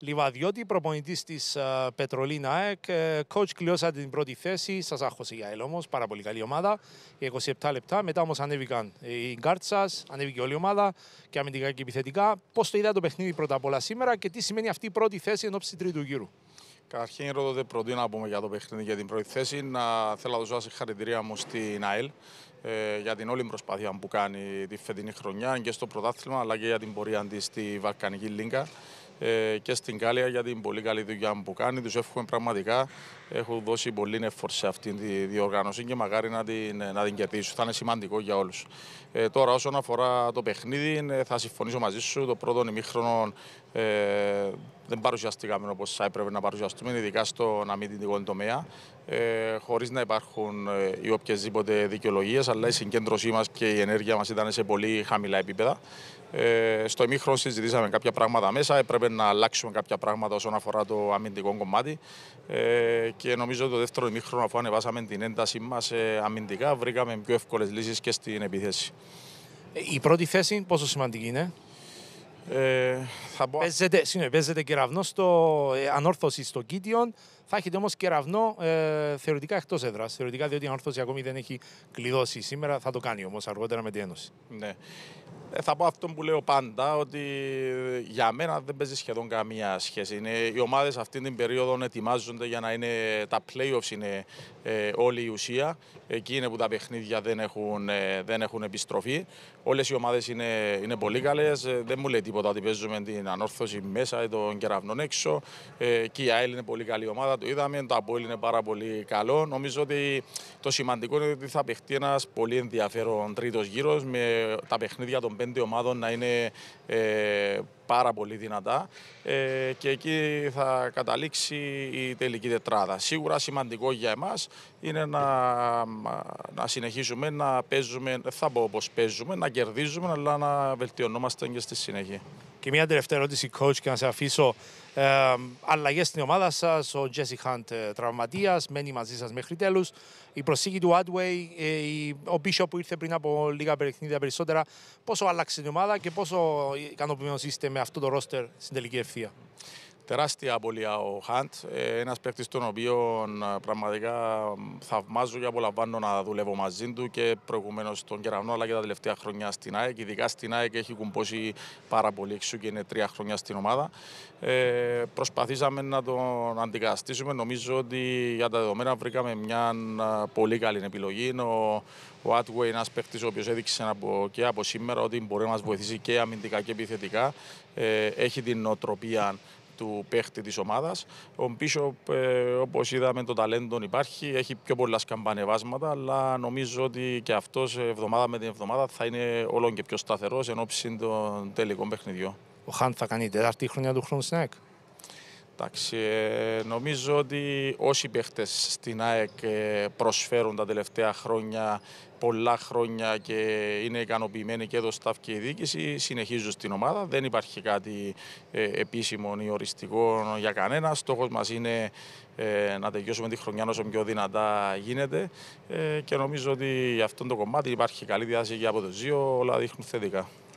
Λιβαδιώτη, προπονητής της uh, ε, Πετρολίνα ΑΕΚ. Ε, coach, κλειώσατε την πρώτη θέση. Σας άκουσε σε ΑΕΛ όμως. Πάρα πολύ καλή ομάδα. Οι 27 λεπτά. Μετά όμως ανέβηκαν οι γκάρτ σας, ανέβηκε όλη η ομάδα και αμυντικά και επιθετικά. Πώς το είδα το παιχνίδι πρώτα απ' όλα σήμερα και τι σημαίνει αυτή η πρώτη θέση εν ώψη τρίτου γύρου. Καταρχήν, ρωτώ πρωτοί να πούμε για το παιχνίδι για την πρώτη θέση. Να θέλω να δώσω συγχαρητήρια μου στην ΑΕΛ ε, για την όλη προσπάθεια που κάνει τη φετινή χρονιά και στο πρωτάθλημα αλλά και για την πορεία της στη Βαλκανική Λίγκα. Ε, και στην Κάλια για την πολύ καλή δουλειά που κάνει. Τους εύχομαι πραγματικά. Έχουν δώσει πολύ effort σε αυτήν τη διοργάνωση και μακάρι να την, να την κερδίσουν. Θα είναι σημαντικό για όλους. Ε, τώρα, όσον αφορά το παιχνίδι, ε, θα συμφωνήσω μαζί σου. Το πρώτο ημίχρονο ε, δεν παρουσιαστήκαμε όπως έπρεπε να παρουσιαστούμε, ειδικά στον αμυντικό τομέα, ε, χωρίς να υπάρχουν ε, οι οποιασδήποτε δικαιολογίες, αλλά η συγκέντρωσή μας και η ενέργεια μας ήταν σε πολύ χαμηλά επίπεδα. Ε, στο ημίχρονο συζητήσαμε κάποια πράγματα μέσα. Έπρεπε να αλλάξουμε κάποια πράγματα όσον αφορά το αμυντικό κομμάτι. Ε, και νομίζω ότι το δεύτερο ημίχρονο, αφού ανεβάσαμε την έντασή μας ε, αμυντικά, βρήκαμε πιο εύκολες λύσεις και στην επίθεση. Ε, η πρώτη θέση πόσο σημαντική είναι. Ε, παίζεται, κεραυνό στο ε, ανόρθωση στο Κίτιον. Θα έχετε όμως κεραυνό ε, θεωρητικά εκτός έδρας. Θεωρητικά διότι η ανόρθωση ακόμη δεν έχει κλειδώσει σήμερα. Θα το κάνει όμως αργότερα με την Ένωση. Ναι. Ε, θα πω αυτό που λέω πάντα, ότι για μένα δεν παίζει σχεδόν καμία σχέση. Είναι, οι ομάδες αυτή την περίοδο ετοιμάζονται για να είναι τα playoffs, είναι ε, όλη η ουσία. Εκεί είναι που τα παιχνίδια δεν έχουν, δεν έχουν επιστροφή. Όλες οι ομάδες είναι, είναι πολύ καλές. δεν μου λέει τίποτα ότι παίζουμε την ανόρθωση μέσα των κεραυνών έξω. Ε, και η ΑΕΛ είναι πολύ καλή ομάδα, το είδαμε. Το ΑΠΟΕΛ είναι πάρα πολύ καλό. Νομίζω ότι το σημαντικό είναι ότι θα παιχτεί ένας πολύ ενδιαφέρον τρίτος γύρος με τα παιχνίδια των πέντε ομάδων να είναι ε, πάρα πολύ δυνατά ε, και εκεί θα καταλήξει η τελική τετράδα. Σίγουρα σημαντικό για εμάς είναι να, να συνεχίζουμε να παίζουμε, θα πω όπως παίζουμε, να κερδίζουμε αλλά να βελτιωνόμαστε και στη συνέχεια. Και μια τελευταία ερώτηση coach και να σε αφήσω αλλαγές στην ομάδα σας. Ο Τζέσι Χαντ ε, τραυματίας, μένει μαζί σας μέχρι τέλους. Η προσήκη του Άντουεϊ, ο Μπίσο που ήρθε πριν από λίγα παιχνίδια περισσότερα. Πόσο άλλαξε την ομάδα και πόσο ικανοποιημένος είστε με αυτό το ρόστερ στην τελική ευθεία τεράστια απόλια ο Χαντ. Ε, ένας παίκτης τον οποίο ε, πραγματικά θαυμάζω και απολαμβάνω να δουλεύω μαζί του και προηγουμένως στον Κεραυνό αλλά και τα τελευταία χρόνια στην ΑΕΚ. Ειδικά στην ΑΕΚ έχει κουμπώσει πάρα πολύ εξού και είναι τρία χρόνια στην ομάδα. Ε, προσπαθήσαμε να τον αντικαταστήσουμε. Νομίζω ότι για τα δεδομένα βρήκαμε μια ε, πολύ καλή επιλογή. Ο, ο Άτουε είναι ένας παίκτης ο οποίος έδειξε από, και από σήμερα ότι μπορεί να μας βοηθήσει και αμυντικά και επιθετικά. Ε, έχει την νοοτροπία του παίχτη της ομάδας. Ο Μπίσοπ, ε, όπως είδαμε, το ταλέντο υπάρχει, έχει πιο πολλά σκαμπανεβάσματα, αλλά νομίζω ότι και αυτός εβδομάδα με την εβδομάδα θα είναι όλο και πιο σταθερός εν ώψη των τελικών παιχνιδιών. Ο Χάν θα κάνει τεράστια χρονιά του χρόνου στην Εντάξει, ε, νομίζω ότι όσοι παίχτες στην ΑΕΚ ε, προσφέρουν τα τελευταία χρόνια, πολλά χρόνια και είναι ικανοποιημένοι και εδώ staff και η διοίκηση, συνεχίζουν στην ομάδα. Δεν υπάρχει κάτι ε, επίσημο ή οριστικό για κανένα. Στόχος μας είναι να τελειώσουμε τη χρονιά όσο πιο δυνατά γίνεται και νομίζω ότι για αυτό το κομμάτι υπάρχει καλή διάθεση και από το όλα δείχνουν θετικά.